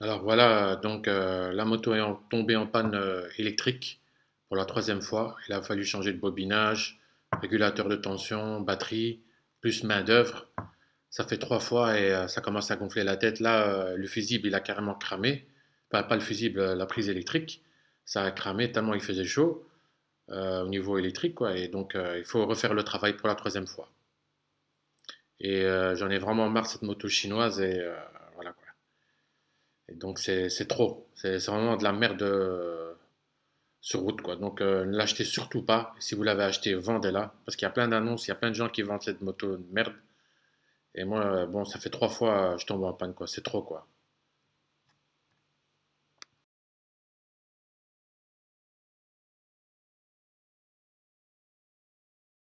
Alors voilà, donc euh, la moto est tombée en panne euh, électrique pour la troisième fois. Il a fallu changer de bobinage, régulateur de tension, batterie, plus main d'œuvre. Ça fait trois fois et euh, ça commence à gonfler la tête. Là, le fusible, il a carrément cramé. pas le fusible, la prise électrique. Ça a cramé tellement il faisait chaud au niveau électrique. Quoi. Et donc, il faut refaire le travail pour la troisième fois. Et j'en ai vraiment marre cette moto chinoise et donc c'est trop. C'est vraiment de la merde euh, sur route. Quoi. Donc euh, ne l'achetez surtout pas. Si vous l'avez acheté, vendez-la. Parce qu'il y a plein d'annonces, il y a plein de gens qui vendent cette moto de merde. Et moi, euh, bon, ça fait trois fois, je tombe en panne. quoi. C'est trop. quoi.